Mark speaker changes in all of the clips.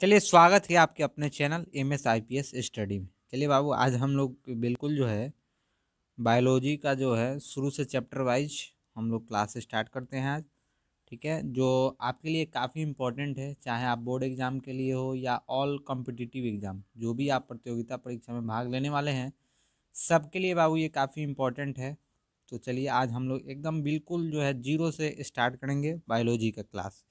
Speaker 1: चलिए स्वागत है आपके अपने channel M S I P S study में चलिए बाबू आज हम लोग बिल्कुल जो है बायोलॉजी का जो है शुरू से चैप्टर वाइज हम लोग क्लास स्टार्ट करते हैं आज ठीक है जो आपके लिए काफ़ी इम्पोर्टेंट है चाहे आप बोर्ड एग्ज़ाम के लिए हो या ऑल कॉम्पिटिटिव एग्ज़ाम जो भी आप प्रतियोगिता परीक्षा में भाग लेने वाले हैं सबके लिए बाबू ये काफ़ी इम्पोर्टेंट है तो चलिए आज हम लोग एकदम बिल्कुल जो है जीरो से स्टार्ट करेंगे बायोलॉजी का क्लास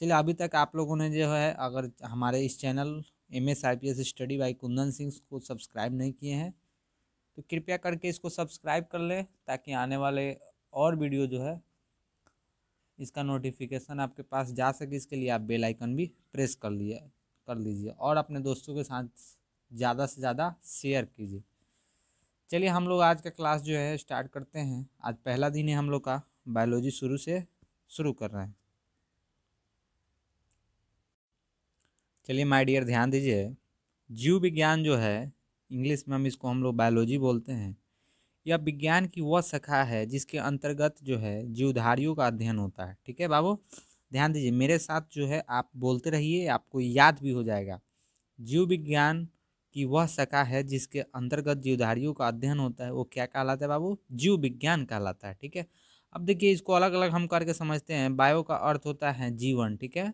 Speaker 1: चलिए अभी तक आप लोगों ने जो है अगर हमारे इस channel M S I P S study by Kundan Singh को सब्सक्राइब नहीं किए हैं तो कृपया करके इसको सब्सक्राइब कर लें ताकि आने वाले और वीडियो जो है इसका नोटिफिकेशन आपके पास जा सके इसके लिए आप बेल आइकन भी प्रेस कर लिए कर लीजिए और अपने दोस्तों के साथ ज़्यादा से ज़्यादा शेयर कीजिए चलिए हम लोग आज का क्लास जो है स्टार्ट करते हैं आज पहला दिन है हम लोग का बायोलॉजी शुरू से शुरू कर रहे हैं चलिए माय डियर ध्यान दीजिए जीव विज्ञान जो है इंग्लिश में हम इसको हम लोग बायोलॉजी बोलते हैं यह विज्ञान की वह शाखा है जिसके अंतर्गत जो है जीवधारियों का अध्ययन होता है ठीक है बाबू ध्यान दीजिए मेरे साथ जो है आप बोलते रहिए आपको याद भी हो जाएगा जीव विज्ञान की वह शाखा है जिसके अंतर्गत जीवधारियों का अध्ययन होता है वो क्या कहलाता है बाबू जीव विज्ञान कहलाता है ठीक है अब देखिए इसको अलग अलग हम करके समझते हैं बायो का अर्थ होता है जीवन ठीक है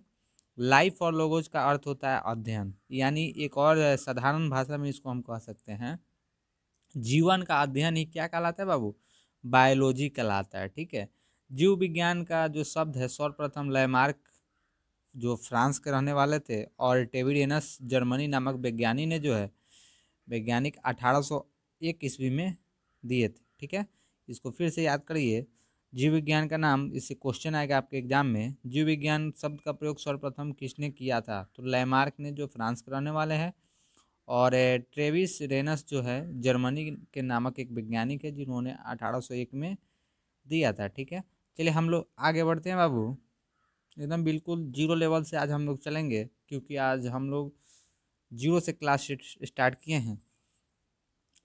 Speaker 1: लाइफ और लोगोज का अर्थ होता है अध्ययन यानी एक और साधारण भाषा में इसको हम कह सकते हैं जीवन का अध्ययन ही क्या कहलाता है बाबू बायोलॉजी कहलाता है ठीक है जीव विज्ञान का जो शब्द है सर्वप्रथम लयमार्क जो फ्रांस के रहने वाले थे और टेविडेनस जर्मनी नामक वैज्ञानिक ने जो है वैज्ञानिक एक ईस्वी में दिए थे ठीक है इसको फिर से याद करिए जीव विज्ञान का नाम इससे क्वेश्चन आएगा आपके एग्जाम में जीव विज्ञान शब्द का प्रयोग सर्वप्रथम किसने किया था तो लैमार्क ने जो फ्रांस के रहने वाले हैं और ट्रेविस रेनस जो है जर्मनी के नामक एक वैज्ञानिक है जिन्होंने 1801 में दिया था ठीक है चलिए हम लोग आगे बढ़ते हैं बाबू एकदम बिल्कुल जीरो लेवल से आज हम लोग चलेंगे क्योंकि आज हम लोग जीरो से क्लास स्टार्ट किए हैं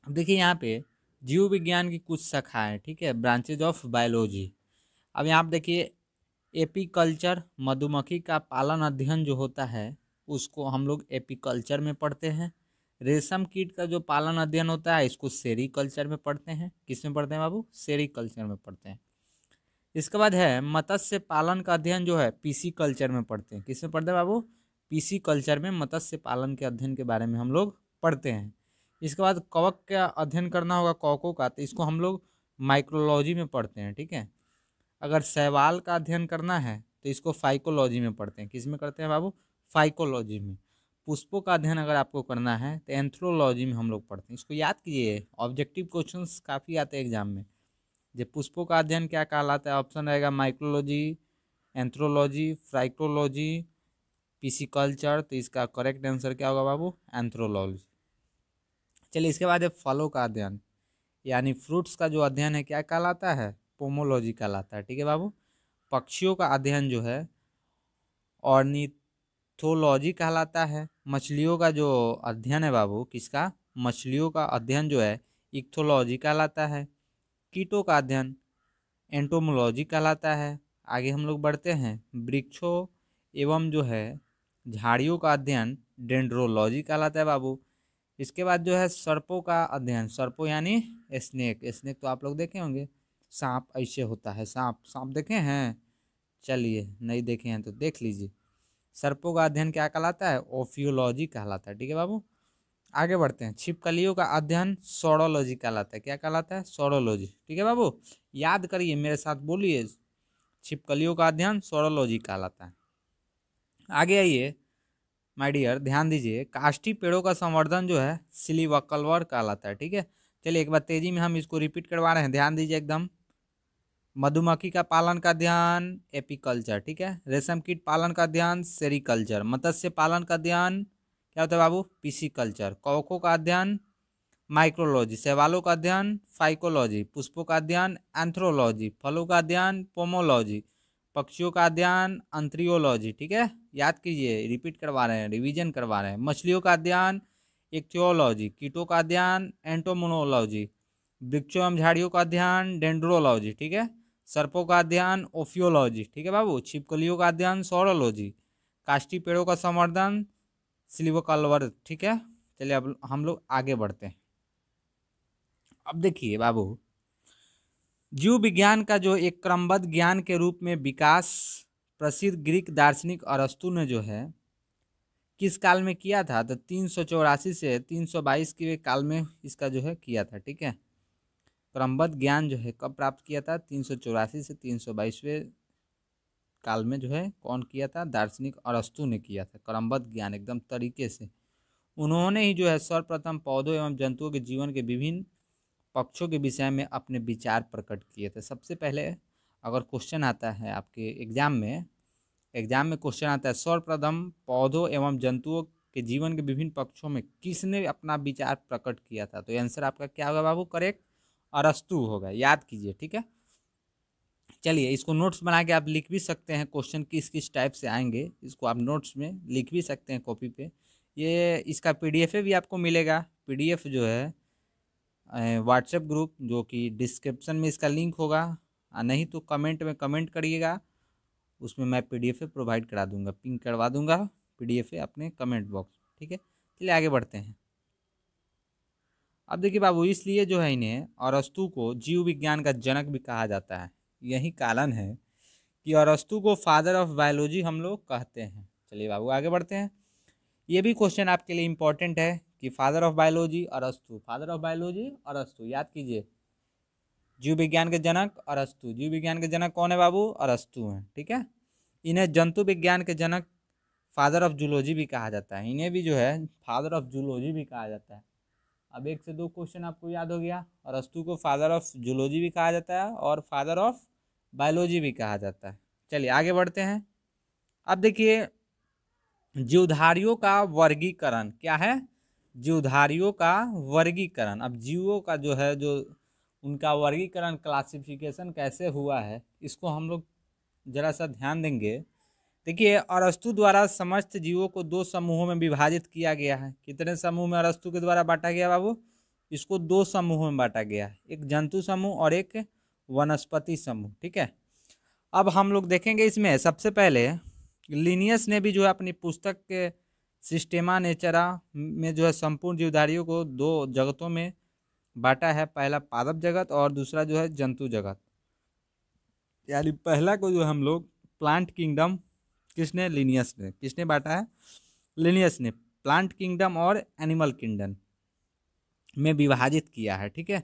Speaker 1: देखिए यहाँ पे जीव विज्ञान की कुछ शाखाएँ ठीक है ब्रांचेज ऑफ बायोलॉजी अब यहाँ पर देखिए एपीकल्चर मधुमक्खी का पालन अध्ययन जो होता है उसको हम लोग एपीकल्चर में पढ़ते हैं रेशम कीट का जो पालन अध्ययन होता है इसको सेरी कल्चर में पढ़ते हैं किस में पढ़ते हैं बाबू सेरी कल्चर में पढ़ते हैं इसके बाद है मत्स्य पालन का अध्ययन जो है पीसी कल्चर में पढ़ते हैं किस में पढ़ते हैं बाबू पीसी कल्चर में मत्स्य पालन के अध्ययन के बारे में हम लोग पढ़ते हैं इसके बाद कवक का अध्ययन करना होगा कौकों का तो इसको हम लोग माइक्रोलॉजी में पढ़ते हैं ठीक है अगर सैवाल का अध्ययन करना है तो इसको फाइकोलॉजी में पढ़ते हैं किस में करते हैं बाबू फाइकोलॉजी में पुष्पों का अध्ययन अगर आपको करना है तो एंथ्रोलॉजी में हम लोग पढ़ते हैं इसको याद कीजिए ऑब्जेक्टिव क्वेश्चन काफ़ी आते हैं एग्जाम में जब पुष्पों का अध्ययन क्या कहलाता है ऑप्शन रहेगा माइक्रोलॉजी एंथ्रोलॉजी फ्राइक्रोलॉजी पिसिकल्चर तो इसका करेक्ट आंसर क्या होगा बाबू एंथ्रोलॉजी चलिए इसके बाद है फलों का अध्ययन यानी फ्रूट्स का जो अध्ययन है क्या कहलाता है पोमोलॉजी कहलाता है ठीक है बाबू पक्षियों का अध्ययन जो है ऑर्निथोलॉजी कहलाता है मछलियों का जो अध्ययन है बाबू किसका मछलियों का अध्ययन जो है इक्थोलॉजी कहलाता है कीटों का अध्ययन एंटोमोलॉजी कहलाता है आगे हम लोग बढ़ते हैं वृक्षों एवं जो है झाड़ियों का अध्ययन डेंड्रोलॉजी कहलाता है बाबू इसके बाद जो है सर्पों का अध्ययन सर्पों यानी स्नेक स्नेक तो आप लोग देखे होंगे सांप ऐसे होता है सांप सांप देखे हैं चलिए नहीं देखे हैं तो देख लीजिए सर्पों का अध्ययन क्या कहलाता है ओफियोलॉजी कहलाता है ठीक है बाबू आगे बढ़ते हैं छिपकलियों का अध्ययन सोरोलॉजी कहलाता है क्या कहलाता है सोरोलॉजी ठीक है बाबू याद करिए मेरे साथ बोलिए छिपकलियों का अध्ययन सोरोलॉजी कहलाता है आगे आइए माय डियर ध्यान दीजिए काष्टी पेड़ों का संवर्धन जो है सिलीवकलवर कहलाता है ठीक है चलिए एक बार तेजी में हम इसको रिपीट करवा रहे हैं ध्यान दीजिए एकदम मधुमक्खी का पालन का ध्यान एपिकल्चर ठीक है रेशम कीट पालन का ध्यान सेरिकल्चर मत्स्य पालन का ध्यान क्या होता है बाबू पिसिकल्चर कौकों का अध्ययन माइक्रोलॉजी सेवालों का अध्ययन फाइकोलॉजी पुष्पों का अध्ययन एंथ्रोलॉजी फलों का अध्ययन पोमोलॉजी पक्षियों का अध्ययन अंत्रियोलॉजी ठीक है याद कीजिए रिपीट करवा रहे हैं रिवीजन करवा रहे हैं मछलियों का अध्ययन एक्टियोलॉजी कीटों का अध्ययन एंटोमोनोलॉजी वृक्षों एवं झाड़ियों का अध्ययन डेंड्रोलॉजी ठीक है सर्पों का अध्ययन ओफियोलॉजी ठीक है बाबू छिपकलियों का अध्ययन सोरोलॉजी काष्टी पेड़ों का संवर्धन सिल्वकलवर ठीक है चलिए अब हम लोग आगे बढ़ते हैं अब देखिए बाबू जीव विज्ञान का जो एक क्रमबद्ध ज्ञान के रूप में विकास प्रसिद्ध ग्रीक दार्शनिक अरस्तु ने जो है किस काल में किया था तो तीन सौ चौरासी से तीन सौ बाईस के काल में इसका जो है किया था ठीक है क्रमबद्ध ज्ञान जो है कब प्राप्त किया था तीन सौ चौरासी से तीन सौ बाईसवें काल में जो है कौन किया था दार्शनिक अरस्तु ने किया था क्रमबद्ध ज्ञान एकदम तरीके से उन्होंने ही जो है सर्वप्रथम पौधों एवं जंतुओं के जीवन के विभिन्न पक्षों के विषय में अपने विचार प्रकट किए थे सबसे पहले अगर क्वेश्चन आता है आपके एग्ज़ाम में एग्ज़ाम में क्वेश्चन आता है सर्वप्रथम पौधों एवं जंतुओं के जीवन के विभिन्न पक्षों में किसने अपना विचार प्रकट किया था तो आंसर आपका क्या होगा बाबू करेक्ट अरस्तु होगा याद कीजिए ठीक है चलिए इसको नोट्स बना के आप लिख भी सकते हैं क्वेश्चन किस किस टाइप से आएंगे इसको आप नोट्स में लिख भी सकते हैं कॉपी पे ये इसका पीडीएफ भी आपको मिलेगा पीडीएफ जो है व्हाट्सएप ग्रुप जो कि डिस्क्रिप्शन में इसका लिंक होगा नहीं तो कमेंट में कमेंट करिएगा उसमें मैं पी डी प्रोवाइड करा दूंगा पिंक करवा दूंगा पी डी अपने कमेंट बॉक्स ठीक है चलिए आगे बढ़ते हैं अब देखिए बाबू इसलिए जो है इन्हें अरस्तु को जीव विज्ञान का जनक भी कहा जाता है यही कारण है कि अरस्तु को फादर ऑफ बायोलॉजी हम लोग कहते हैं चलिए बाबू आगे बढ़ते हैं ये भी क्वेश्चन आपके लिए इम्पोर्टेंट है कि फादर ऑफ बायोलॉजी अरस्तु फादर ऑफ बायोलॉजी अरस्तु याद कीजिए जीव विज्ञान के जनक अरस्तु जीव विज्ञान के जनक कौन है बाबू अरस्तु हैं ठीक है इन्हें जंतु विज्ञान के जनक फादर ऑफ जूलॉजी भी कहा जाता है इन्हें भी जो है फादर ऑफ जूलॉजी भी कहा जाता है अब एक से दो क्वेश्चन आपको याद हो गया अरस्तु को फादर ऑफ जूलॉजी भी कहा जाता है और फादर ऑफ बायोलॉजी भी कहा जाता है चलिए आगे बढ़ते हैं अब देखिए जीवधारियों का वर्गीकरण क्या है जीवधारियों का वर्गीकरण अब जीवों का जो है जो उनका वर्गीकरण क्लासिफिकेशन कैसे हुआ है इसको हम लोग जरा सा ध्यान देंगे देखिए अरस्तु द्वारा समस्त जीवों को दो समूहों में विभाजित किया गया है कितने समूह में अरस्तु के द्वारा बांटा गया बाबू इसको दो समूहों में बांटा गया है एक जंतु समूह और एक वनस्पति समूह ठीक है अब हम लोग देखेंगे इसमें सबसे पहले लिनियस ने भी जो है अपनी पुस्तक के सिस्टेमा नेचरा में जो है संपूर्ण जीवधारियों को दो जगतों में बांटा है पहला पादप जगत और दूसरा जो है जंतु जगत यानी पहला को जो हम लोग प्लांट किंगडम किसने लिनियस ने किसने बांटा है लिनियस ने प्लांट किंगडम और एनिमल किंगडम में विभाजित किया है ठीक है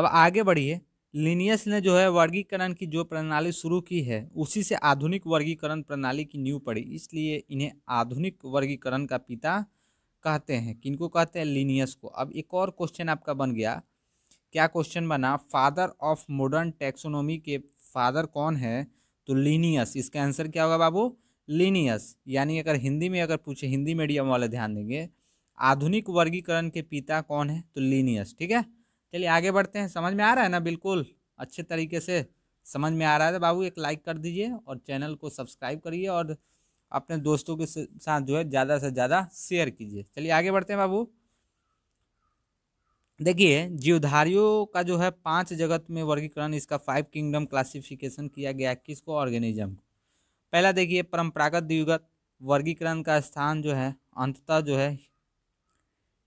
Speaker 1: अब आगे बढ़िए लिनियस ने जो है वर्गीकरण की जो प्रणाली शुरू की है उसी से आधुनिक वर्गीकरण प्रणाली की नींव पड़ी इसलिए इन्हें आधुनिक वर्गीकरण का पिता कहते हैं किनको कहते हैं लिनियस को अब एक और क्वेश्चन आपका बन गया क्या क्वेश्चन बना फादर ऑफ मॉडर्न टेक्सोनोमी के फादर कौन है तो लीनियस इसका आंसर क्या होगा बाबू लीनियस यानी अगर हिंदी में अगर पूछे हिंदी मीडियम वाले ध्यान देंगे आधुनिक वर्गीकरण के पिता कौन है तो लीनियस ठीक है चलिए आगे बढ़ते हैं समझ में आ रहा है ना बिल्कुल अच्छे तरीके से समझ में आ रहा है तो बाबू एक लाइक कर दीजिए और चैनल को सब्सक्राइब करिए और अपने दोस्तों के साथ जो है ज़्यादा से ज़्यादा शेयर कीजिए चलिए आगे बढ़ते हैं बाबू देखिए जीवधारियों का जो है पांच जगत में वर्गीकरण इसका फाइव किंगडम क्लासिफिकेशन किया गया है किसको ऑर्गेनिज्म पहला देखिए परंपरागत द्विगत वर्गीकरण का स्थान जो है अंततः जो है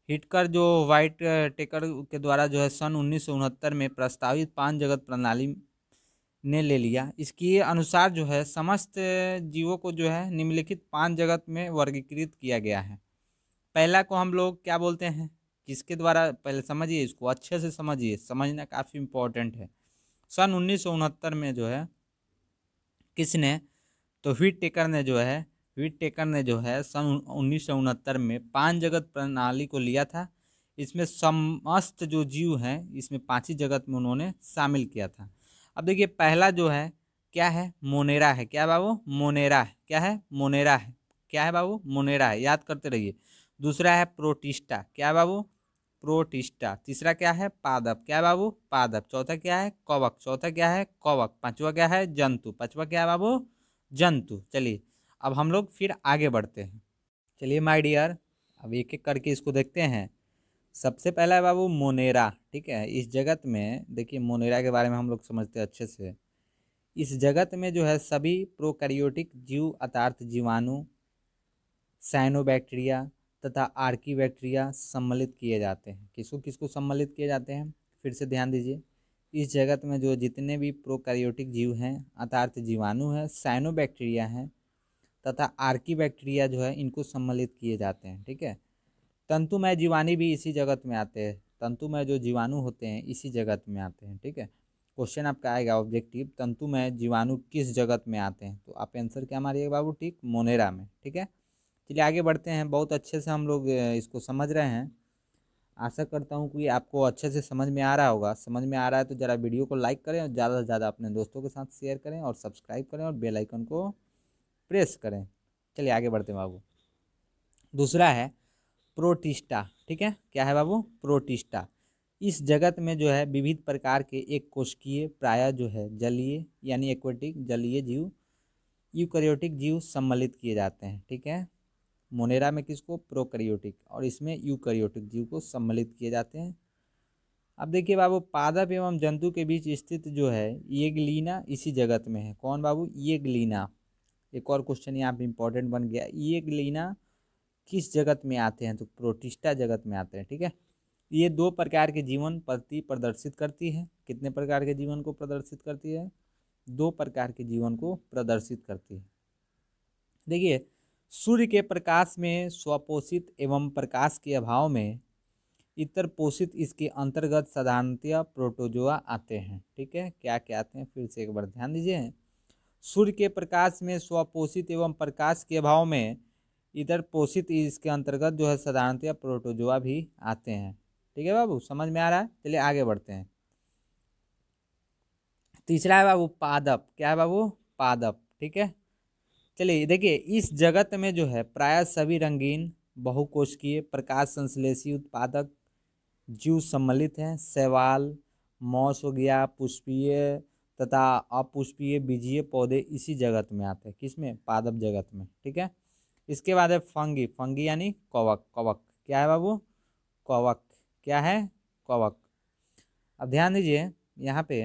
Speaker 1: हिटकर जो वाइट टेकर के द्वारा जो है सन उन्नीस में प्रस्तावित पान जगत प्रणाली ने ले लिया इसके अनुसार जो है समस्त जीवों को जो है निम्नलिखित पान जगत में वर्गीकृत किया गया है पहला को हम लोग क्या बोलते हैं किसके द्वारा पहले समझिए इसको अच्छे से समझिए समझना काफ़ी इम्पोर्टेंट है सन उन्नीस में जो है किसने तो हिट टेकर ने जो है विटेकर ने जो है सन उन्नीस में पांच जगत प्रणाली को लिया था इसमें समस्त जो जीव हैं इसमें पांच ही जगत में उन्होंने शामिल किया था अब देखिए पहला जो है क्या है मोनेरा है क्या बाबू मोनेरा है क्या है मोनेरा है क्या है बाबू मोनेरा है याद करते रहिए दूसरा है प्रोटिस्टा क्या बाबू प्रोटिस्टा तीसरा क्या है पादप क्या बाबू पादप चौथा क्या है कवक चौथा क्या है कवक पांचवा क्या है जंतु पांचवा क्या है बाबू जंतु चलिए अब हम लोग फिर आगे बढ़ते हैं चलिए माय डियर अब एक एक करके इसको देखते हैं सबसे पहला है बाबू मोनेरा ठीक है इस जगत में देखिए मोनेरा के बारे में हम लोग समझते हैं अच्छे से इस जगत में जो है सभी प्रोकैरियोटिक जीव अर्थार्थ जीवाणु साइनोबैक्टीरिया तथा आर्की बैक्टीरिया सम्मिलित किए जाते हैं किसको किसको सम्मिलित किए जाते हैं फिर से ध्यान दीजिए इस जगत में जो जितने भी प्रोकैरियोटिक जीव हैं अर्थार्थ जीवाणु हैं साइनोबैक्टीरिया हैं तथा आर्की बैक्टीरिया जो है इनको सम्मिलित किए जाते हैं ठीक है तंतुमय जीवाणु भी इसी जगत में आते हैं तंतुमय जो जीवाणु होते हैं इसी जगत में आते हैं ठीक है क्वेश्चन आपका आएगा ऑब्जेक्टिव तंतुमय जीवाणु किस जगत में आते हैं तो आप आंसर क्या मारिएगा बाबू ठीक मोनेरा में ठीक है चलिए आगे बढ़ते हैं बहुत अच्छे से हम लोग इसको समझ रहे हैं आशा करता हूँ कि आपको अच्छे से समझ में आ रहा होगा समझ में आ रहा है तो ज़रा वीडियो को लाइक करें और ज़्यादा से ज़्यादा अपने दोस्तों के साथ शेयर करें और सब्सक्राइब करें और बेलाइकन को प्रेस करें चलिए आगे बढ़ते हैं बाबू दूसरा है प्रोटिस्टा ठीक है क्या है बाबू प्रोटिस्टा इस जगत में जो है विविध प्रकार के एक कोशिकीय प्राय जो है जलीय यानी एक्वेटिक जलीय जीव यूकैरियोटिक जीव सम्मिलित किए जाते हैं ठीक है मोनेरा में किसको प्रोकैरियोटिक और इसमें यूकैरियोटिक जीव को सम्मिलित किए जाते हैं अब देखिए बाबू पादप एवं जंतु के बीच स्थित जो है ये ग्लीना इसी जगत में है कौन बाबू ये ग्लीना एक और क्वेश्चन यहाँ पे इम्पोर्टेंट बन गया ये लेना किस जगत में आते हैं तो प्रोटिस्टा जगत में आते हैं ठीक है ये दो प्रकार के जीवन प्रति प्रदर्शित करती है कितने प्रकार के जीवन को प्रदर्शित करती है दो प्रकार के जीवन को प्रदर्शित करती है देखिए सूर्य के प्रकाश में स्वपोषित एवं प्रकाश के अभाव में इतर पोषित इसके अंतर्गत साधारणतया प्रोटोजोआ आते हैं ठीक है क्या क्या आते हैं फिर से एक बार ध्यान दीजिए सूर्य के प्रकाश में स्वपोषित एवं प्रकाश के अभाव में इधर पोषित इसके अंतर्गत जो है साधारणतया प्रोटोजोआ भी आते हैं ठीक है बाबू समझ में आ रहा है चलिए आगे बढ़ते हैं तीसरा है बाबू पादप क्या है बाबू पादप ठीक है चलिए देखिए इस जगत में जो है प्राय सभी रंगीन बहुकोशकीय प्रकाश संश्लेषी उत्पादक जीव सम्मिलित हैं शैवाल मौस हो गया पुष्पीय तथा अपुष्पीय बीजीय पौधे इसी जगत में आते हैं किसमें पादप जगत में ठीक है इसके बाद है फंगी फंगी यानी कवक कवक क्या है बाबू कवक क्या है कवक अब ध्यान दीजिए यहाँ पे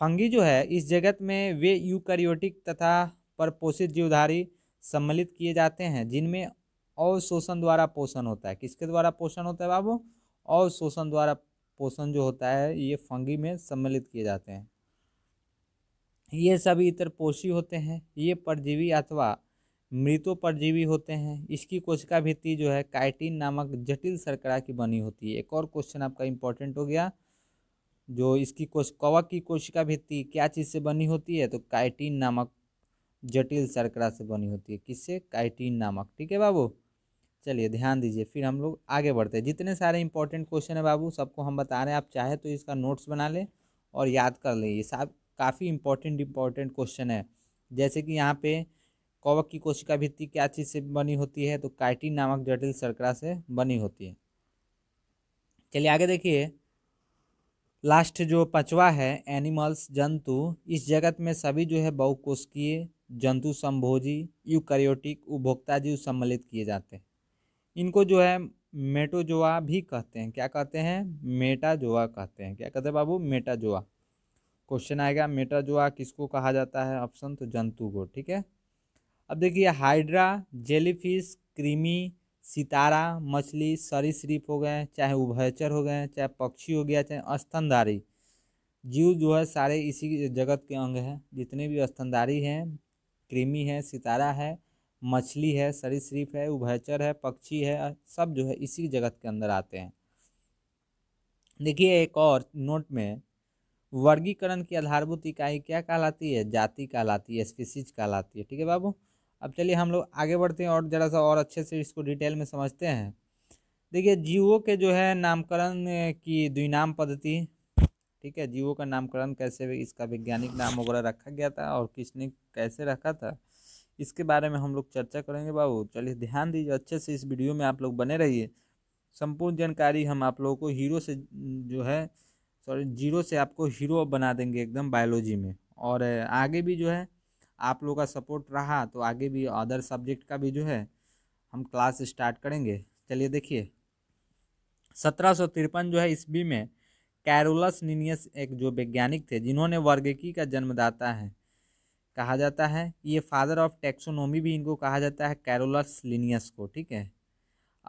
Speaker 1: फंगी जो है इस जगत में वे यूकैरियोटिक तथा परपोषित जीवधारी सम्मिलित किए जाते हैं जिनमें अवशोषण द्वारा पोषण होता है किसके द्वारा पोषण होता है बाबू अवशोषण द्वारा पोषण जो होता है ये फंगी में सम्मिलित किए जाते हैं ये सभी इतर पोषी होते हैं ये परजीवी अथवा मृतो परजीवी होते हैं इसकी कोशिका भित्ति जो है काइटिन नामक जटिल सरकरा की बनी होती है एक और क्वेश्चन आपका इंपॉर्टेंट हो गया जो इसकी कोश कवक की कोशिका भित्ति क्या चीज़ से बनी होती है तो काइटिन नामक जटिल सरकरा से बनी होती है किससे काइटिन नामक ठीक है बाबू चलिए ध्यान दीजिए फिर हम लोग आगे बढ़ते हैं जितने सारे इंपॉर्टेंट क्वेश्चन है बाबू सबको हम बता रहे हैं आप चाहे तो इसका नोट्स बना लें और याद कर लें ये सब काफ़ी इम्पोर्टेंट इंपॉर्टेंट क्वेश्चन है जैसे कि यहाँ पे कवक की कोशिका भित्ति क्या चीज़ से बनी होती है तो काइटिन नामक जटिल सरकरा से बनी होती है चलिए आगे देखिए लास्ट जो पचवा है एनिमल्स जंतु इस जगत में सभी जो है बहुकोशकीय जंतु संभोजी यूकैरियोटिक उपभोक्ता जीव सम्मिलित किए जाते हैं इनको जो है मेटोजोआ भी कहते हैं क्या कहते हैं मेटाजोआ कहते हैं क्या कहते हैं बाबू मेटाजोआ क्वेश्चन आएगा मेटाजुआ किसको कहा जाता है ऑप्शन तो जंतु को ठीक है अब देखिए हाइड्रा जेलीफिश क्रीमी सितारा मछली सरीसृप हो गए चाहे उभयचर हो गए चाहे पक्षी हो गया चाहे स्तनधारी जीव जो है सारे इसी जगत के अंग हैं जितने भी स्तनधारी हैं कृमि है सितारा है मछली है सरीसृप है उभयचर है पक्षी है सब जो है इसी जगत के अंदर आते हैं देखिए एक और नोट में वर्गीकरण की आधारभूत इकाई क्या कहलाती है जाति कहलाती है स्पीसीज कहलाती है ठीक है बाबू अब चलिए हम लोग आगे बढ़ते हैं और ज़रा सा और अच्छे से इसको डिटेल में समझते हैं देखिए जीवों के जो है नामकरण की द्विनाम पद्धति ठीक है जीवों का नामकरण कैसे इसका वैज्ञानिक नाम वगैरह रखा गया था और किसने कैसे रखा था इसके बारे में हम लोग चर्चा करेंगे बाबू चलिए ध्यान दीजिए अच्छे से इस वीडियो में आप लोग बने रहिए संपूर्ण जानकारी हम आप लोगों को हीरो से जो है सॉरी जीरो से आपको हीरो बना देंगे एकदम बायोलॉजी में और आगे भी जो है आप लोगों का सपोर्ट रहा तो आगे भी अदर सब्जेक्ट का भी जो है हम क्लास स्टार्ट करेंगे चलिए देखिए सत्रह जो है ईस्वी में कैरोलस निनियस एक जो वैज्ञानिक थे जिन्होंने वर्गकी का जन्मदाता है कहा जाता है ये फादर ऑफ टेक्सोनोमी भी इनको कहा जाता है कैरोलस लिनियस को ठीक है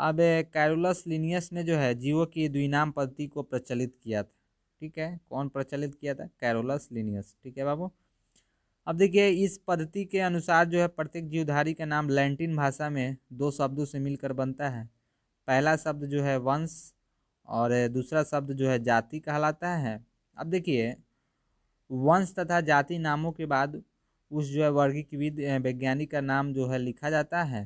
Speaker 1: अब कैरोलस लिनियस ने जो है जीवो की द्विनाम पद्धति को प्रचलित किया था ठीक है कौन प्रचलित किया था कैरोलस लिनियस ठीक है बाबू अब देखिए इस पद्धति के अनुसार जो है प्रत्येक जीवधारी का नाम लैटिन भाषा में दो शब्दों से मिलकर बनता है पहला शब्द जो है वंश और दूसरा शब्द जो है जाति कहलाता है अब देखिए वंश तथा जाति नामों के बाद उस जो है वर्गीकृत वैज्ञानिक का नाम जो है लिखा जाता है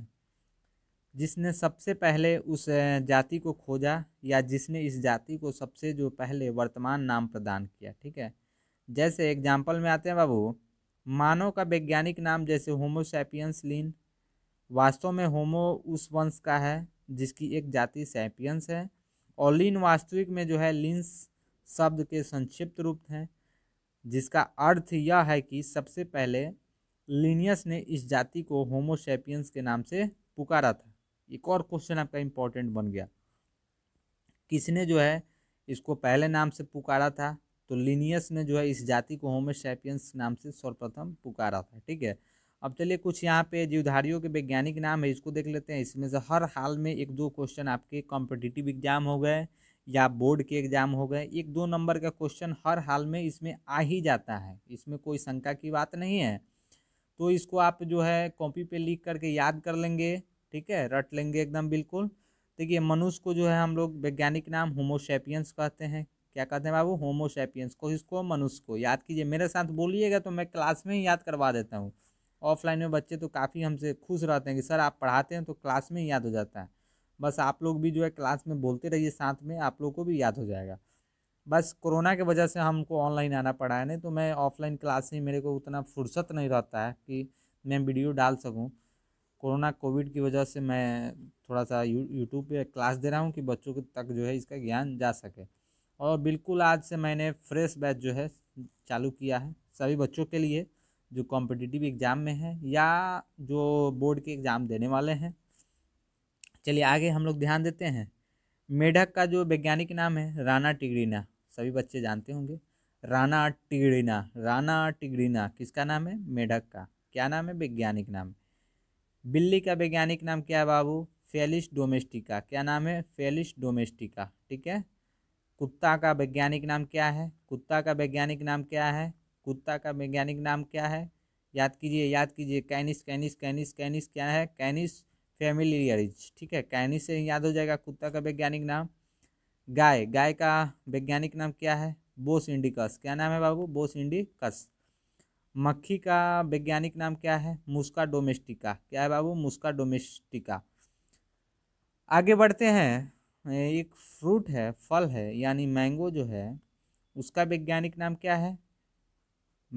Speaker 1: जिसने सबसे पहले उस जाति को खोजा या जिसने इस जाति को सबसे जो पहले वर्तमान नाम प्रदान किया ठीक है जैसे एग्जाम्पल में आते हैं बाबू मानव का वैज्ञानिक नाम जैसे होमोसैपियंस लीन वास्तव में होमो उस वंश का है जिसकी एक जाति सैपियंस है और लीन वास्तविक में जो है लिन्स शब्द के संक्षिप्त रूप हैं जिसका अर्थ यह है कि सबसे पहले लिनियस ने इस जाति को होमोसैपियंस के नाम से पुकारा था एक और क्वेश्चन आपका इम्पोर्टेंट बन गया किसने जो है इसको पहले नाम से पुकारा था तो लिनियस ने जो है इस जाति को होमोसैपियंस नाम से सर्वप्रथम पुकारा था ठीक है अब चलिए कुछ यहाँ पे जीवधारियों के वैज्ञानिक नाम है इसको देख लेते हैं इसमें से हर हाल में एक दो क्वेश्चन आपके कॉम्पिटिटिव एग्जाम हो गए या बोर्ड के एग्जाम हो गए एक दो नंबर का क्वेश्चन हर हाल में इसमें आ ही जाता है इसमें कोई शंका की बात नहीं है तो इसको आप जो है कॉपी पे लिख करके याद कर लेंगे ठीक है रट लेंगे एकदम बिल्कुल देखिए मनुष्य को जो है हम लोग वैज्ञानिक नाम होमोशेपियंस कहते हैं क्या कहते हैं बाबू होमोशेपियंस को इसको मनुष्य को याद कीजिए मेरे साथ बोलिएगा तो मैं क्लास में ही याद करवा देता हूँ ऑफलाइन में बच्चे तो काफ़ी हमसे खुश रहते हैं कि सर आप पढ़ाते हैं तो क्लास में ही याद हो जाता है बस आप लोग भी जो है क्लास में बोलते रहिए साथ में आप लोग को भी याद हो जाएगा बस कोरोना के वजह से हमको ऑनलाइन आना पड़ा है नहीं तो मैं ऑफलाइन क्लास से मेरे को उतना फुर्सत नहीं रहता है कि मैं वीडियो डाल सकूँ कोरोना कोविड की वजह से मैं थोड़ा सा यू यूट्यूब पर क्लास दे रहा हूँ कि बच्चों तक जो है इसका ज्ञान जा सके और बिल्कुल आज से मैंने फ्रेश बैच जो है चालू किया है सभी बच्चों के लिए जो कॉम्पिटिटिव एग्ज़ाम में है या जो बोर्ड के एग्ज़ाम देने वाले हैं चलिए आगे हम लोग ध्यान देते हैं मेढक का जो वैज्ञानिक नाम है राना टिगड़ीना सभी बच्चे जानते होंगे राना टिगड़ीना राना टिगड़ीना किसका नाम है मेढक का क्या नाम है वैज्ञानिक नाम है बिल्ली का वैज्ञानिक नाम क्या है बाबू फेलिस डोमेस्टिका क्या नाम है फेलिस डोमेस्टिका ठीक है कुत्ता का वैज्ञानिक नाम क्या है कुत्ता का वैज्ञानिक नाम क्या है कुत्ता का वैज्ञानिक नाम क्या है याद कीजिए याद कीजिए कैनिस कैनिस कैनिस कैनिस क्या है कैनिस फैमिलियरिज ठीक है कैनिस से याद हो जाएगा कुत्ता का वैज्ञानिक नाम गाय गाय का वैज्ञानिक नाम क्या है बोस इंडिकस क्या नाम है बाबू बोस इंडिकस मक्खी का वैज्ञानिक नाम क्या है मुस्का डोमेस्टिका क्या है बाबू मुस्का डोमेस्टिका आगे बढ़ते हैं एक फ्रूट है फल है यानी मैंगो जो है उसका वैज्ञानिक नाम क्या है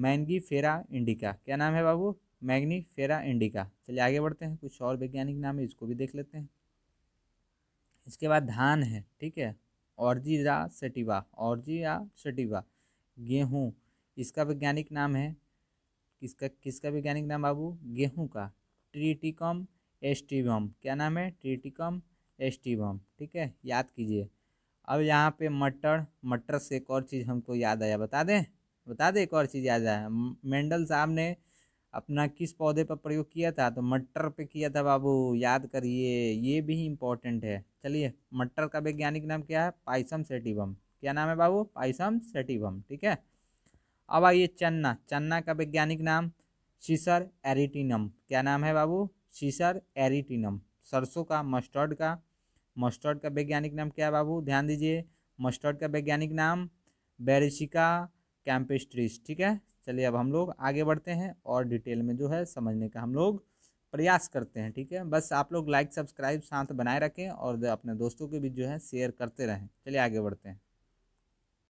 Speaker 1: मैंगी फेरा इंडिका क्या नाम है बाबू मैंगनी फेरा इंडिका चलिए आगे बढ़ते हैं कुछ और वैज्ञानिक नाम है इसको भी देख लेते हैं इसके बाद धान है ठीक है ऑर्जीरा सेटिवा या सेटिवा गेहूँ इसका वैज्ञानिक नाम है किसका किसका वैज्ञानिक नाम बाबू गेहूँ का ट्रिटिकम एस्टिवम क्या नाम है ट्रिटिकम एस्टिवम ठीक है याद कीजिए अब यहाँ पे मटर मटर से एक और चीज़ हमको याद आया बता दें बता दें एक और चीज़ याद आया मेंडल साहब ने अपना किस पौधे पर प्रयोग किया था तो मटर पे किया था बाबू याद करिए ये भी इम्पोर्टेंट है चलिए मटर का वैज्ञानिक नाम क्या है पाइसम सेटिवम क्या नाम है बाबू पाइसम सेटिवम ठीक है अब आइए चन्ना चन्ना का वैज्ञानिक नाम सीसर एरिटिनम क्या नाम है बाबू सीसर एरिटिनम सरसों का मस्टर्ड का मस्टर्ड का वैज्ञानिक नाम क्या है बाबू ध्यान दीजिए मस्टर्ड का वैज्ञानिक नाम बेरिशिका कैंपेस्ट्रीज ठीक है चलिए अब हम लोग आगे बढ़ते हैं और डिटेल में जो है समझने का हम लोग प्रयास करते हैं ठीक है बस आप लोग लाइक सब्सक्राइब साथ बनाए रखें और अपने दोस्तों के बीच जो है शेयर करते रहें चलिए आगे बढ़ते हैं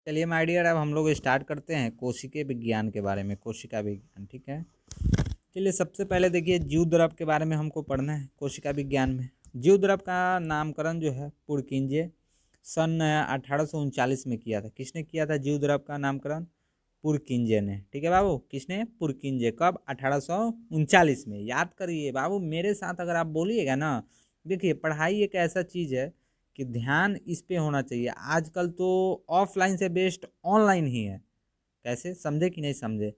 Speaker 1: चलिए माय डियर अब हम लोग स्टार्ट करते हैं कोशिके विज्ञान के बारे में कोशिका विज्ञान ठीक है चलिए सबसे पहले देखिए जीव द्रव के बारे में हमको पढ़ना है कोशिका विज्ञान में जीव द्रव का नामकरण जो है पुरकिंजे सन अठारह में किया था किसने किया था जीव द्रव का नामकरण पुरकिंजे ने ठीक है बाबू किसने पुरकिंजे कब अठारह में याद करिए बाबू मेरे साथ अगर आप बोलिएगा ना देखिए पढ़ाई एक ऐसा चीज़ है कि ध्यान इस पे होना चाहिए आजकल तो ऑफलाइन से बेस्ट ऑनलाइन ही है कैसे समझे कि नहीं समझे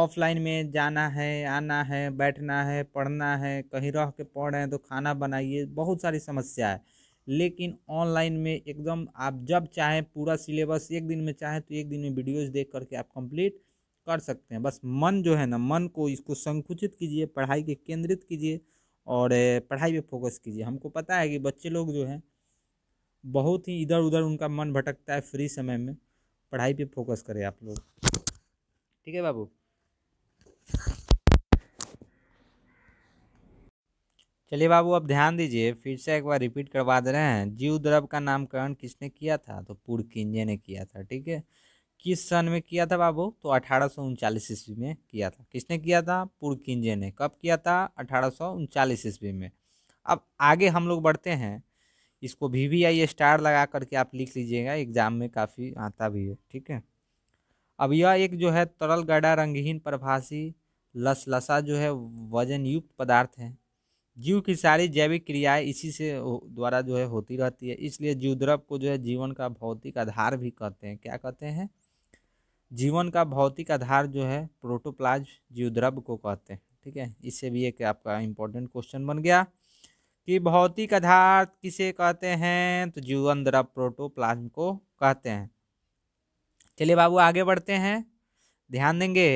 Speaker 1: ऑफलाइन में जाना है आना है बैठना है पढ़ना है कहीं रह के पढ़ रहे हैं तो खाना बनाइए बहुत सारी समस्या है लेकिन ऑनलाइन में एकदम आप जब चाहें पूरा सिलेबस एक दिन में चाहें तो एक दिन में वीडियोज़ देख करके आप कंप्लीट कर सकते हैं बस मन जो है ना मन को इसको संकुचित कीजिए पढ़ाई के केंद्रित कीजिए और पढ़ाई पे फोकस कीजिए हमको पता है कि बच्चे लोग जो हैं बहुत ही इधर उधर उनका मन भटकता है फ्री समय में पढ़ाई पे फोकस करें आप लोग ठीक है बाबू चलिए बाबू अब ध्यान दीजिए फिर से एक बार रिपीट करवा दे रहे हैं जीव द्रव का नामकरण किसने किया था तो पुरकिंजे ने किया था ठीक है किस सन में किया था बाबू तो अठारह सौ उनचालीस ईस्वी में किया था किसने किया था पुरकिंजे ने कब किया था अठारह सौ उनचालीस ईस्वी में अब आगे हम लोग बढ़ते हैं इसको वी वी आई स्टार लगा करके आप लिख लीजिएगा एग्जाम में काफ़ी आता भी है ठीक है अब यह एक जो है तरल गड़ा रंगहीन परभाषी लसलसा जो है वजन युक्त पदार्थ है जीव की सारी जैविक क्रियाएं इसी से द्वारा जो है होती रहती है इसलिए जीवद्रव को जो है जीवन का भौतिक आधार भी कहते हैं क्या कहते हैं जीवन का भौतिक आधार जो है प्रोटोप्लाज जीवद्रव को कहते हैं ठीक है इससे भी एक आपका इम्पोर्टेंट क्वेश्चन बन गया कि भौतिक आधार किसे कहते हैं तो जीवन द्रव प्रोटोप्लाज्म को कहते हैं चलिए बाबू आगे बढ़ते हैं ध्यान देंगे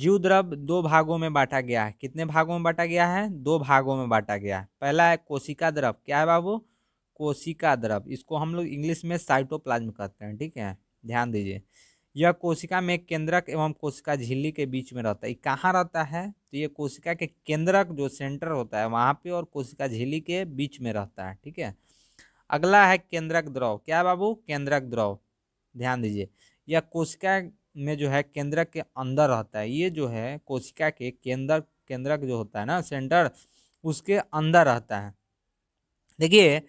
Speaker 1: जीव द्रव दो भागों में बांटा गया है कितने भागों में बांटा गया है दो भागों में बांटा गया है पहला है कोशिका द्रव क्या है बाबू कोशिका द्रव इसको हम लोग इंग्लिश में साइटोप्लाज्म कहते हैं ठीक है ध्यान दीजिए यह कोशिका में केंद्रक एवं कोशिका झिल्ली के बीच में रहता है कहाँ रहता है तो ये कोशिका के केंद्रक जो सेंटर होता है वहाँ पे और कोशिका झिल्ली के बीच में रहता है ठीक है अगला है केंद्रक द्रव क्या बाबू केंद्रक द्रव ध्यान दीजिए यह कोशिका में जो है केंद्रक के अंदर रहता है ये जो है कोशिका के केंद्र केंद्रक जो होता है ना सेंटर उसके अंदर रहता है देखिए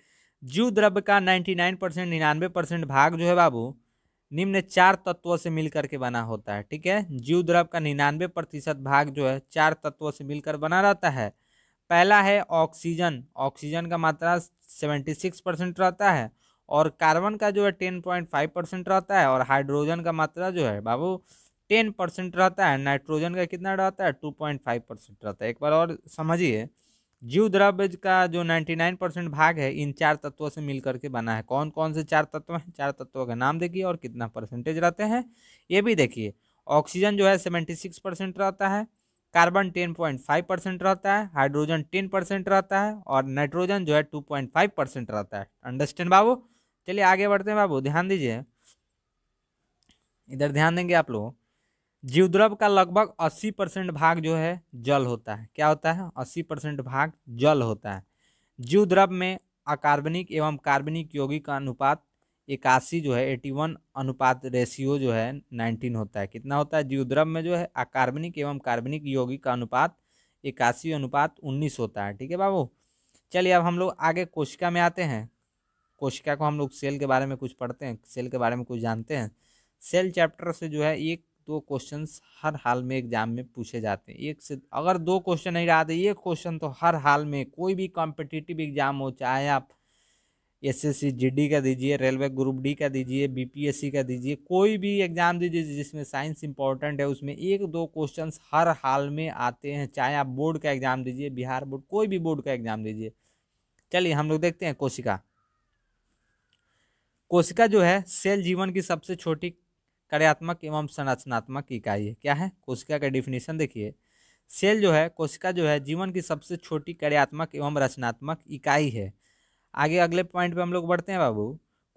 Speaker 1: जीव द्रव्य का नाइन्टी नाइन परसेंट निन्यानवे परसेंट भाग जो है बाबू निम्न चार तत्वों से मिलकर के बना होता है ठीक है जीव द्रव का निन्यानवे प्रतिशत भाग जो है चार तत्वों से मिलकर बना रहता है पहला है ऑक्सीजन ऑक्सीजन का मात्रा सेवेंटी सिक्स परसेंट रहता है और कार्बन का जो है टेन पॉइंट फाइव परसेंट रहता है और हाइड्रोजन का मात्रा जो है बाबू टेन परसेंट रहता है नाइट्रोजन का कितना रहता है टू पॉइंट फाइव परसेंट रहता है एक बार और समझिए जीव द्रव्य का जो 99 परसेंट भाग है इन चार तत्वों से मिलकर के बना है कौन कौन से चार तत्व हैं चार तत्वों का नाम देखिए और कितना परसेंटेज रहते हैं ये भी देखिए ऑक्सीजन जो है सेवेंटी सिक्स परसेंट रहता है carbon ten point five percent रहता है हाइड्रोजन टेन परसेंट रहता है और नाइट्रोजन जो है टू पॉइंट फाइव परसेंट रहता है अंडरस्टैंड बाबू चलिए आगे बढ़ते हैं बाबू ध्यान दीजिए इधर ध्यान देंगे आप लोग जीवद्रव का लगभग 80 परसेंट भाग जो है जल होता है क्या होता है 80 परसेंट भाग जल होता है जीवद्रव में अकार्बनिक एवं कार्बनिक यौगिक का अनुपात इक्यासी जो है एटी वन अनुपात रेशियो जो है नाइनटीन होता है कितना होता है जीवद्रव में जो है अकार्बनिक एवं कार्बनिक यौगिक का अनुपात इक्यासी अनुपात उन्नीस होता है ठीक है बाबू चलिए अब हम लोग आगे कोशिका में आते हैं कोशिका को हम लोग सेल के बारे में कुछ पढ़ते हैं सेल के बारे में कुछ जानते हैं सेल चैप्टर से जो है एक तो क्वेश्चन हर हाल में एग्जाम में पूछे जाते हैं एक से अगर दो क्वेश्चन नहीं रहा तो एक क्वेश्चन तो हर हाल में कोई भी कॉम्पिटिटिव एग्जाम हो चाहे आप S S C G D का दीजिए रेलवे ग्रुप डी का दीजिए बी का दीजिए कोई भी एग्ज़ाम दीजिए जिसमें साइंस इंपॉर्टेंट है उसमें एक दो क्वेश्चन हर हाल में आते हैं चाहे आप बोर्ड का एग्ज़ाम दीजिए बिहार बोर्ड कोई भी बोर्ड का एग्ज़ाम दीजिए चलिए हम लोग देखते हैं कोशिका कोशिका जो है सेल जीवन की सबसे छोटी कार्यात्मक एवं संरचनात्मक इकाई है क्या है कोशिका का डिफिनेशन देखिए सेल जो है कोशिका जो है जीवन की सबसे छोटी कार्यात्मक एवं रचनात्मक इकाई है आगे अगले पॉइंट पे हम लोग बढ़ते हैं बाबू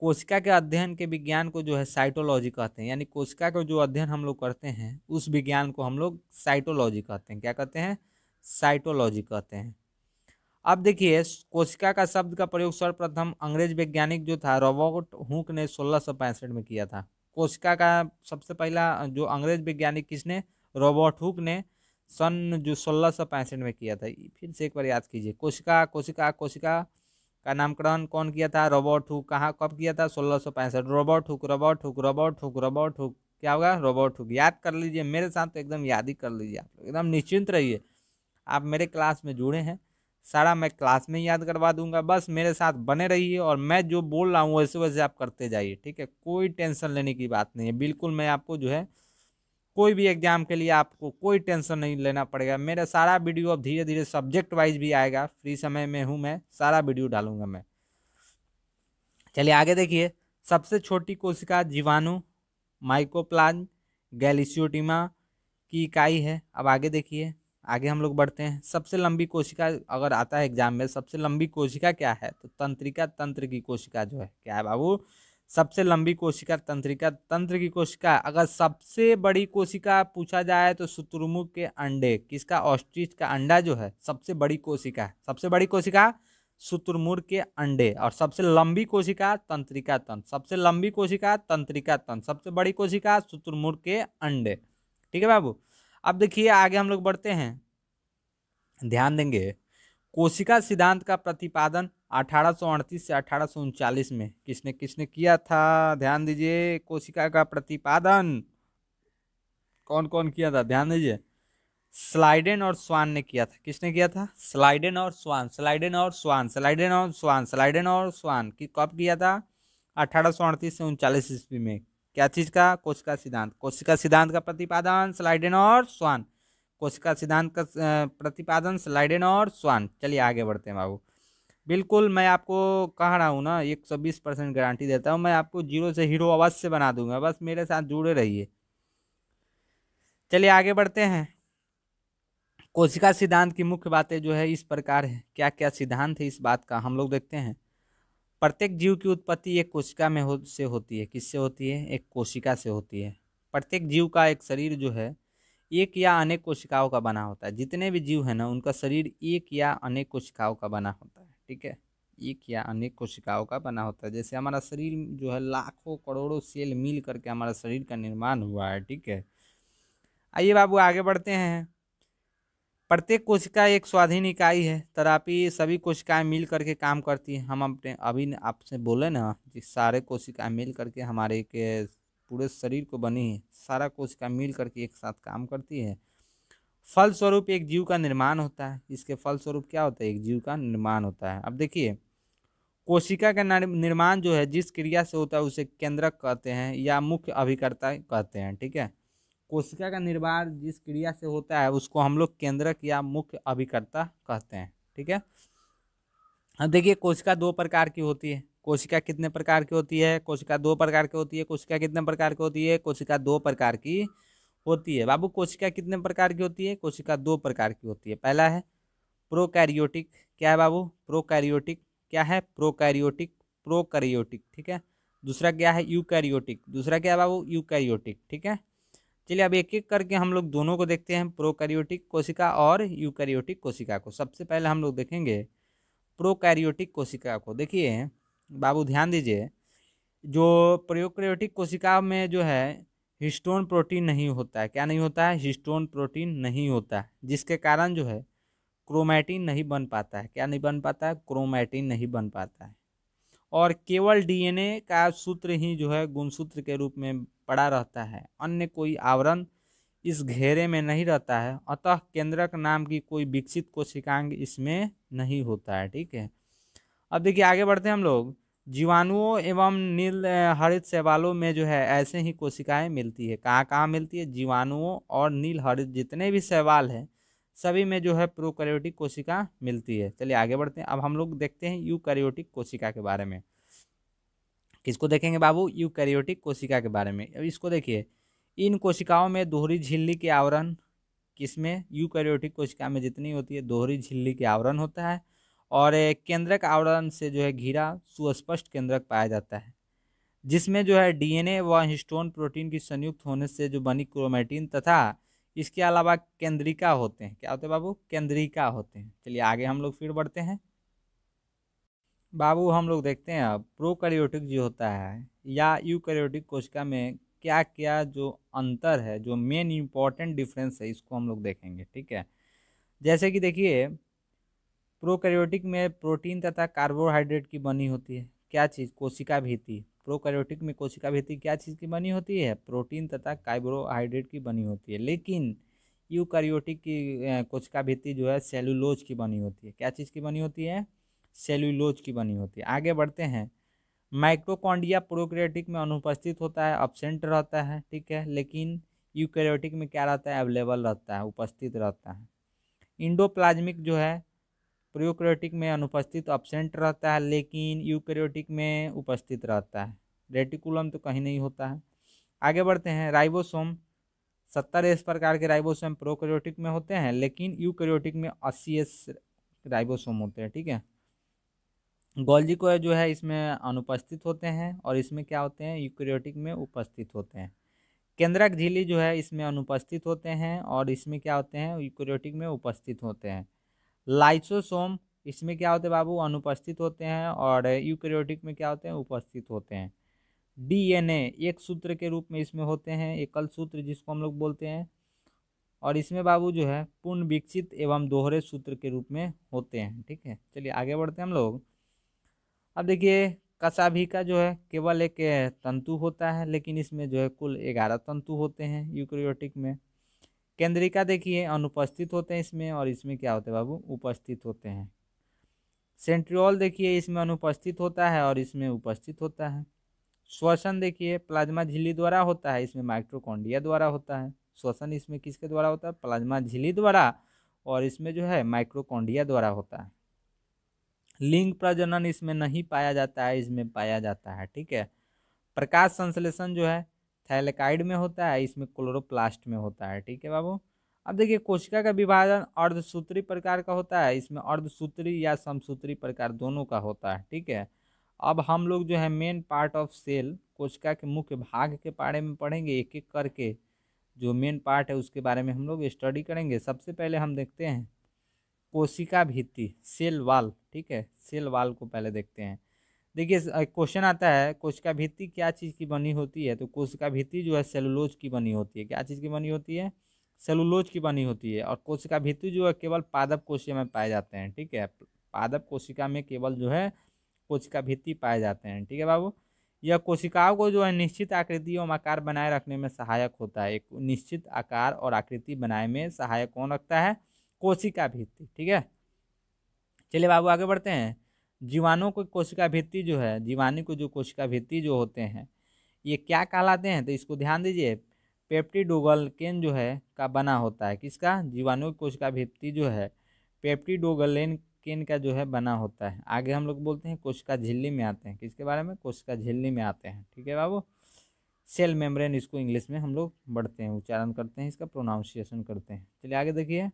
Speaker 1: कोशिका के अध्ययन के विज्ञान को जो है साइटोलॉजी कहते हैं यानी कोशिका का जो अध्ययन हम लोग करते हैं उस विज्ञान को हम लोग साइटोलॉजी कहते हैं क्या कहते हैं साइटोलॉजी कहते हैं अब देखिए कोशिका का शब्द का प्रयोग सर्वप्रथम अंग्रेज वैज्ञानिक जो था रॉबर्ट हुक ने सोलह में किया था कोशिका का सबसे पहला जो अंग्रेज वैज्ञानिक किसने रॉबर्ट हुक ने सन जो सोलह सौ पैंसठ में किया था फिर से एक बार याद कीजिए कोशिका कोशिका कोशिका का नामकरण कौन किया था रॉबर्ट हुक कहाँ कब किया था सोलह सौ पैंसठ Robert Hooke Robert Hooke Robert Hooke Robert Hooke क्या होगा रॉबर्ट हुक याद कर लीजिए मेरे साथ तो एकदम याद ही कर लीजिए आप एकदम निश्चिंत रहिए आप मेरे क्लास में जुड़े हैं सारा मैं क्लास में याद करवा दूंगा बस मेरे साथ बने रहिए और मैं जो बोल रहा हूँ वैसे वैसे आप करते जाइए ठीक है कोई टेंशन लेने की बात नहीं है बिल्कुल मैं आपको जो है कोई भी एग्जाम के लिए आपको कोई टेंशन नहीं लेना पड़ेगा मेरा सारा वीडियो अब धीरे धीरे सब्जेक्ट वाइज भी आएगा फ्री समय में हूँ मैं सारा वीडियो डालूंगा मैं चलिए आगे देखिए सबसे छोटी कोशिका जीवाणु माइकोप्लाज गैलिसियोटिमा की इकाई है अब आगे देखिए आगे हम लोग बढ़ते हैं सबसे लंबी कोशिका अगर आता है एग्जाम में सबसे लंबी कोशिका क्या है तो तंत्रिका तंत्र की कोशिका जो है क्या है बाबू सबसे लंबी कोशिका तंत्रिका तंत्र की कोशिका अगर सबसे बड़ी कोशिका पूछा जाए तो शत्रुमुख के अंडे किसका ऑस्ट्रिच का अंडा जो है सबसे बड़ी कोशिका सबसे बड़ी कोशिका शुतुरमुर्ग के अंडे और सबसे लंबी कोशिका तंत्रिका तंत्र सबसे लंबी कोशिका तंत्रिका तंत्र सबसे बड़ी कोशिका शुतुरमुर्ग के अंडे ठीक है बाबू अब देखिए आगे हम लोग बढ़ते हैं ध्यान देंगे कोशिका सिद्धांत का प्रतिपादन अठारह से अठारह में किसने किसने किया था ध्यान दीजिए कोशिका का प्रतिपादन कौन कौन किया था ध्यान दीजिए स्लाइडेन और स्वान ने किया था किसने किया था स्लाइडेन और स्वान स्लाइडेन और स्वान स्लाइडेन और स्वान स्लाइडेन और स्वान की कब किया था अठारह से उनचालीस ईस्वी में क्या चीज़ का कोशिका सिद्धांत कोशिका सिद्धांत का प्रतिपादन स्लाइडेन और स्वान कोशिका सिद्धांत का प्रतिपादन स्लाइडेन और स्वान चलिए आगे बढ़ते हैं बाबू बिल्कुल मैं आपको कह रहा हूँ ना एक सौ बीस परसेंट गारंटी देता हूँ मैं आपको जीरो से हीरो अवश्य बना दूंगा बस मेरे साथ जुड़े रहिए चलिए आगे बढ़ते हैं कोशिका सिद्धांत की मुख्य बातें जो है इस प्रकार है क्या क्या सिद्धांत है इस बात का हम लोग देखते हैं प्रत्येक जीव की उत्पत्ति एक कोशिका में हो से होती है किससे होती है एक कोशिका से होती है प्रत्येक जीव का एक शरीर जो है एक या अनेक कोशिकाओं का बना होता है जितने भी जीव है ना उनका शरीर एक या अनेक कोशिकाओं का बना होता है ठीक है एक या अनेक कोशिकाओं का बना होता है जैसे हमारा शरीर जो है लाखों करोड़ों सेल मिल करके हमारा शरीर का निर्माण हुआ है ठीक है आइए बाबू आगे बढ़ते हैं प्रत्येक कोशिका एक स्वाधीन इकाई है तथापि सभी कोशिकाएं मिल करके काम करती हैं हम अपने अभी आपसे बोले ना कि सारे कोशिकाएं मिल करके हमारे के पूरे शरीर को बनी है सारा कोशिका मिल करके एक साथ काम करती है फलस्वरूप एक जीव का निर्माण होता है इसके फलस्वरूप क्या होता है एक जीव का निर्माण होता है अब देखिए कोशिका का निर्माण जो है जिस क्रिया से होता है उसे केंद्रक कहते हैं या मुख्य अभिकर्ता कहते हैं ठीक है कोशिका का निर्माण जिस क्रिया से होता है उसको हम लोग केंद्रक या मुख्य अभिकर्ता कहते हैं ठीक है देखिए कोशिका दो प्रकार की होती है कोशिका कितने प्रकार की होती है कोशिका दो प्रकार की होती है कोशिका कितने प्रकार की होती है कोशिका दो प्रकार की होती है बाबू कोशिका कितने प्रकार की होती है कोशिका दो प्रकार की होती है पहला है प्रोकैरियोटिक क्या है बाबू प्रोकैरियोटिक क्या है प्रोकैरियोटिक प्रोकैरियोटिक ठीक है दूसरा क्या है यूकैरियोटिक दूसरा क्या है बाबू यूकैरियोटिक ठीक है चलिए अब एक एक करके हम लोग दोनों को देखते हैं प्रोकैरियोटिक कोशिका और यूकैरियोटिक कोशिका को सबसे पहले हम लोग देखेंगे प्रोकैरियोटिक कोशिका को देखिए बाबू ध्यान दीजिए जो प्रोकैरियोटिक कोशिका में जो है हिस्टोन प्रोटीन नहीं होता है क्या नहीं होता है हिस्टोन प्रोटीन नहीं होता है जिसके कारण जो है क्रोमैटिन नहीं बन पाता है क्या नहीं बन पाता है क्रोमैटिन नहीं बन पाता है और केवल डीएनए का सूत्र ही जो है गुणसूत्र के रूप में पड़ा रहता है अन्य कोई आवरण इस घेरे में नहीं रहता है अतः केंद्रक नाम की कोई विकसित कोशिकांग इसमें नहीं होता है ठीक है अब देखिए आगे बढ़ते हैं हम लोग जीवाणुओं एवं नील हरित शैवालों में जो है ऐसे ही कोशिकाएं मिलती है कहाँ कहाँ मिलती है जीवाणुओं और नील हरित जितने भी शैवाल हैं सभी में जो है प्रोकैरियोटिक कोशिका मिलती है चलिए आगे बढ़ते हैं अब हम लोग देखते हैं यूकैरियोटिक कोशिका के बारे में किसको देखेंगे बाबू यूकैरियोटिक कोशिका के बारे में अब इसको देखिए इन कोशिकाओं में दोहरी झिल्ली के आवरण किसमें यूकैरियोटिक कोशिका में जितनी होती है दोहरी झिल्ली के आवरण होता है और केंद्रक आवरण से जो है घिरा सुस्पष्ट केंद्रक पाया जाता है जिसमें जो है डीएनए व हिस्टोन प्रोटीन की संयुक्त होने से जो बनी क्रोमेटिन तथा इसके अलावा केंद्रिका होते हैं क्या होते हैं बाबू केंद्रिका होते हैं चलिए आगे हम लोग फिर बढ़ते हैं बाबू हम लोग देखते हैं अब प्रोकैरियोटिक जो होता है या यूकैरियोटिक कोशिका में क्या क्या जो अंतर है जो मेन इम्पॉर्टेंट डिफरेंस है इसको हम लोग देखेंगे ठीक है जैसे कि देखिए प्रोकैरियोटिक में प्रोटीन तथा कार्बोहाइड्रेट की बनी होती है क्या चीज़ कोशिका भीति प्रोकैरियोटिक में कोशिका भित्ति क्या चीज़ की बनी होती है प्रोटीन तथा कार्बोहाइड्रेट की बनी होती है लेकिन यूकैरियोटिक की कोशिका भित्ति जो है सेलुलोज की बनी होती है क्या चीज़ की बनी होती है सेलुलोज की बनी होती है आगे बढ़ते हैं माइक्रोकॉन्डिया प्रोक्रियोटिक में अनुपस्थित होता है अपसेंट रहता है ठीक है लेकिन यूकैरियोटिक में क्या रहता है अवेलेबल रहता है उपस्थित रहता है इंडोप्लाज्मिक जो है प्रोकैरियोटिक में अनुपस्थित अपसेंट रहता है लेकिन यूक्रियोटिक में उपस्थित रहता है रेटिकुलम तो कहीं नहीं होता है आगे बढ़ते हैं राइबोसोम सत्तर एस प्रकार के राइबोसोम प्रोक्रियोटिक में होते हैं लेकिन यूक्रियोटिक में अस्सी एस राइबोसोम होते हैं ठीक है गोल्जी को जो है इसमें अनुपस्थित होते हैं और इसमें क्या होते हैं यूक्रियोटिक में उपस्थित होते हैं केंद्रक झीली जो है इसमें अनुपस्थित होते हैं और इसमें क्या होते हैं यूक्रियोटिक में उपस्थित होते हैं लाइसोसोम इसमें क्या होते हैं बाबू अनुपस्थित होते हैं और यूक्रियोटिक में क्या होते हैं उपस्थित होते हैं डीएनए एक सूत्र के रूप में इसमें होते हैं एकल सूत्र जिसको हम लोग बोलते हैं और इसमें बाबू जो है पूर्ण विकसित एवं दोहरे सूत्र के रूप में होते हैं ठीक है चलिए आगे बढ़ते हैं हम लोग अब देखिए का जो है केवल एक तंतु होता है लेकिन इसमें जो है कुल ग्यारह तंतु होते हैं यूक्रियोटिक में केंद्रिका देखिए अनुपस्थित होते हैं इसमें और इसमें क्या होते हैं बाबू उपस्थित होते हैं सेंट्रियोल देखिए इसमें अनुपस्थित होता है और इसमें उपस्थित होता है श्वसन देखिए प्लाज्मा झिल्ली द्वारा होता है इसमें माइक्रोकोंडिया द्वारा होता है श्वसन इसमें किसके द्वारा होता है प्लाज्मा झिल्ली द्वारा और इसमें जो है माइक्रोकोंडिया द्वारा होता है लिंग प्रजनन इसमें नहीं पाया जाता है इसमें पाया जाता है ठीक है प्रकाश संश्लेषण जो है थैलेकाइड में होता है इसमें क्लोरोप्लास्ट में होता है ठीक है बाबू अब देखिए कोशिका का विभाजन अर्धसूत्री प्रकार का होता है इसमें अर्धसूत्री या समसूत्री प्रकार दोनों का होता है ठीक है अब हम लोग जो है मेन पार्ट ऑफ सेल कोशिका के मुख्य भाग के बारे में पढ़ेंगे एक एक करके जो मेन पार्ट है उसके बारे में हम लोग स्टडी करेंगे सबसे पहले हम देखते हैं कोशिका भित्ति सेल वाल ठीक है सेल वाल को पहले देखते हैं देखिए क्वेश्चन आता है कोशिका भित्ति क्या चीज़ की बनी होती है तो कोशिका भित्ति जो है सेलुलोज की बनी होती है क्या चीज़ की बनी होती है सेलुलोज की बनी होती है और कोशिका भित्ति जो है केवल पादप कोशिका में पाए जाते हैं ठीक है पादप कोशिका में केवल जो है कोशिका भित्ति पाए जाते हैं ठीक है बाबू यह कोशिकाओं को जो है निश्चित आकृति एवं आकार बनाए रखने में सहायक होता है एक निश्चित आकार और आकृति बनाए में सहायक कौन रखता है कोशिका भित्ति ठीक है चलिए बाबू आगे बढ़ते हैं जीवाणु को कोशिका भित्ति जो है जीवाणु को जो कोशिका भित्ति जो होते हैं ये क्या कहलाते हैं तो इसको ध्यान दीजिए पेप्टीडोगल केन जो है का बना होता है किसका जीवाणु कोशिका भित्ति जो है पेप्टीडोगल केन का जो है बना होता है आगे हम लोग बोलते हैं कोशिका झिल्ली में आते हैं किसके बारे में कोशिका झिल्ली में आते हैं ठीक है बाबू सेल मेम्ब्रेन इसको इंग्लिश में हम लोग बढ़ते हैं उच्चारण करते हैं इसका प्रोनाउंसिएशन करते हैं चलिए आगे देखिए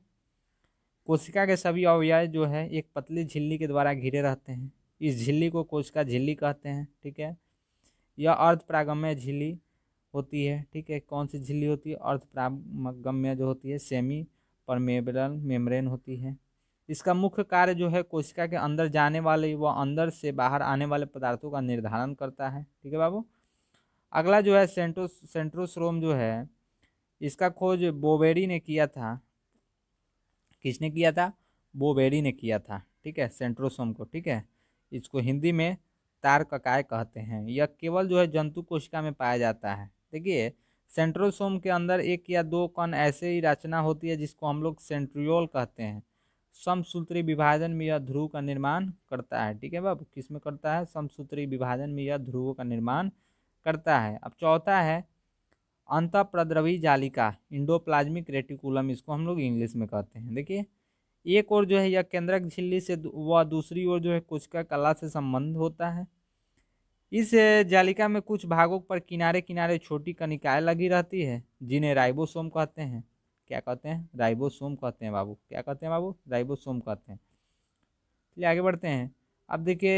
Speaker 1: कोशिका के सभी अवयव जो है एक पतली झिल्ली के द्वारा घिरे रहते हैं इस झिल्ली को कोशिका झिल्ली कहते हैं ठीक है यह अर्ध प्रागम्य झिल्ली होती है ठीक है कौन सी झिल्ली होती है अर्ध प्रागम्य जो होती है सेमी परमेबरल मेम्ब्रेन होती है इसका मुख्य कार्य जो है कोशिका के अंदर जाने वाले व अंदर से बाहर आने वाले पदार्थों का निर्धारण करता है ठीक है बाबू अगला जो है सेंट्रो सेंट्रोसरोम जो है इसका खोज बोबेरी ने किया था किसने किया था बोबेरी ने किया था ठीक है सेंट्रोसोम को ठीक है इसको हिंदी में तार ककाय कहते हैं यह केवल जो है जंतु कोशिका में पाया जाता है देखिए सेंट्रोसोम के अंदर एक या दो कण ऐसे ही रचना होती है जिसको हम लोग सेंट्रियोल कहते हैं समसूत्री विभाजन में यह ध्रुव का निर्माण करता है ठीक है बाबू किस में करता है समसूत्री विभाजन में यह ध्रुव का निर्माण करता है अब चौथा है अंत प्रद्रवी जालिका इंडोप्लाज्मिक रेटिकुलम इसको हम लोग इंग्लिश में कहते हैं देखिए एक और जो है यह केंद्रक झिल्ली से व दूसरी ओर जो है कुछ का कला से संबंध होता है इस जालिका में कुछ भागों पर किनारे किनारे छोटी कनिकाएँ लगी रहती है जिन्हें राइबोसोम कहते हैं क्या कहते हैं राइबोसोम कहते हैं बाबू क्या कहते हैं बाबू राइबोसोम कहते हैं चलिए आगे बढ़ते हैं अब देखिए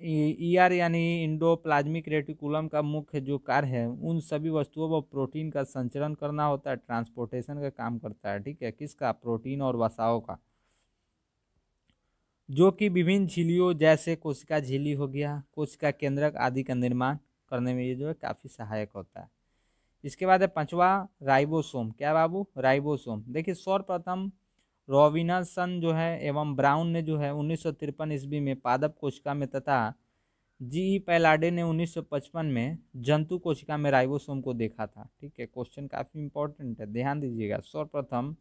Speaker 1: आर यानी इंडो प्लाज्मिक रेटिकुलम का मुख्य जो कार्य है उन सभी वस्तुओं व प्रोटीन का संचरण करना होता है ट्रांसपोर्टेशन का काम करता है ठीक है किसका प्रोटीन और वसाओं का जो कि विभिन्न झीलियों जैसे कोशिका झीली हो गया कोशिका केंद्रक आदि का निर्माण करने में ये जो है काफ़ी सहायक होता है इसके बाद है पांचवा राइबोसोम क्या बाबू राइबोसोम देखिए सर्वप्रथम रॉबिनासन जो है एवं ब्राउन ने जो है उन्नीस सौ ईस्वी में पादप कोशिका में तथा जी ई पैलाडे ने 1955 में जंतु कोशिका में राइबोसोम को देखा था ठीक है क्वेश्चन काफ़ी इंपॉर्टेंट है ध्यान दीजिएगा सर्वप्रथम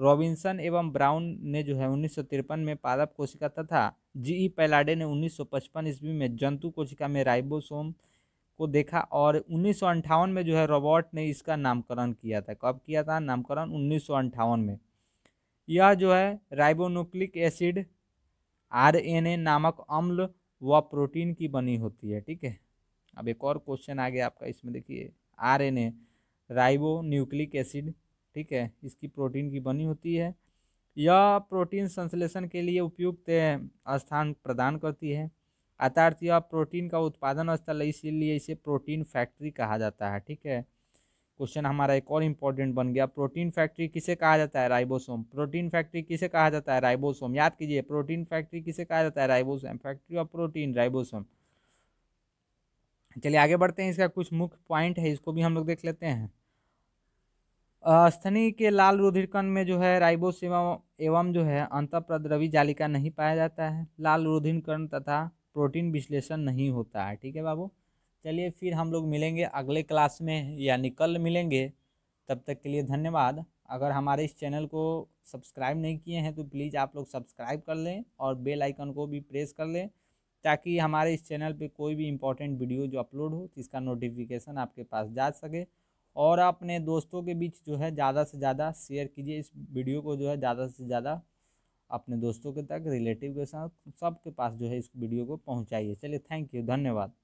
Speaker 1: रॉबिन्सन एवं ब्राउन ने जो है उन्नीस में पादप कोशिका तथा जी ई पैलाडे ने 1955 ईस्वी में जंतु कोशिका में राइबोसोम को देखा और उन्नीस में जो है रॉबर्ट ने इसका नामकरण किया था कब किया था नामकरण उन्नीस में यह जो है राइबोनुक्लिक एसिड आरएनए नामक अम्ल व प्रोटीन की बनी होती है ठीक है अब एक और क्वेश्चन आ गया आपका इसमें देखिए आरएनए राइबो न्यूक्लिक एसिड ठीक है इसकी प्रोटीन की बनी होती है यह प्रोटीन संश्लेषण के लिए उपयुक्त स्थान प्रदान करती है अर्थात यह प्रोटीन का उत्पादन स्थल है इसीलिए इसे प्रोटीन फैक्ट्री कहा जाता है ठीक है क्वेश्चन हमारा एक और इम्पोर्टेंट बन गया प्रोटीन फैक्ट्री किसे कहा जाता है राइबोसोम प्रोटीन फैक्ट्री किसे कहा जाता है राइबोसोम याद कीजिए प्रोटीन फैक्ट्री किसे कहा जाता है ribosome factory of protein ribosome चलिए आगे बढ़ते हैं इसका कुछ मुख्य पॉइंट है इसको भी हम लोग देख लेते हैं स्थनी के लाल रुधिरकण में जो है राइबोस एवं एवं जो है अंतप्रद्रवी जालिका नहीं पाया जाता है लाल रुधिरकण तथा प्रोटीन विश्लेषण नहीं होता है ठीक है बाबू चलिए फिर हम लोग मिलेंगे अगले क्लास में यानी कल मिलेंगे तब तक के लिए धन्यवाद अगर हमारे इस चैनल को सब्सक्राइब नहीं किए हैं तो प्लीज़ आप लोग सब्सक्राइब कर लें और बेल आइकन को भी प्रेस कर लें ताकि हमारे इस चैनल पे कोई भी इम्पोर्टेंट वीडियो जो अपलोड हो इसका नोटिफिकेशन आपके पास जा सके और अपने दोस्तों के बीच जो है ज़्यादा से ज़्यादा शेयर कीजिए इस वीडियो को जो है ज़्यादा से ज़्यादा अपने दोस्तों के तक रिलेटिव के साथ सबके पास जो है इस वीडियो को पहुँचाइए चलिए थैंक यू धन्यवाद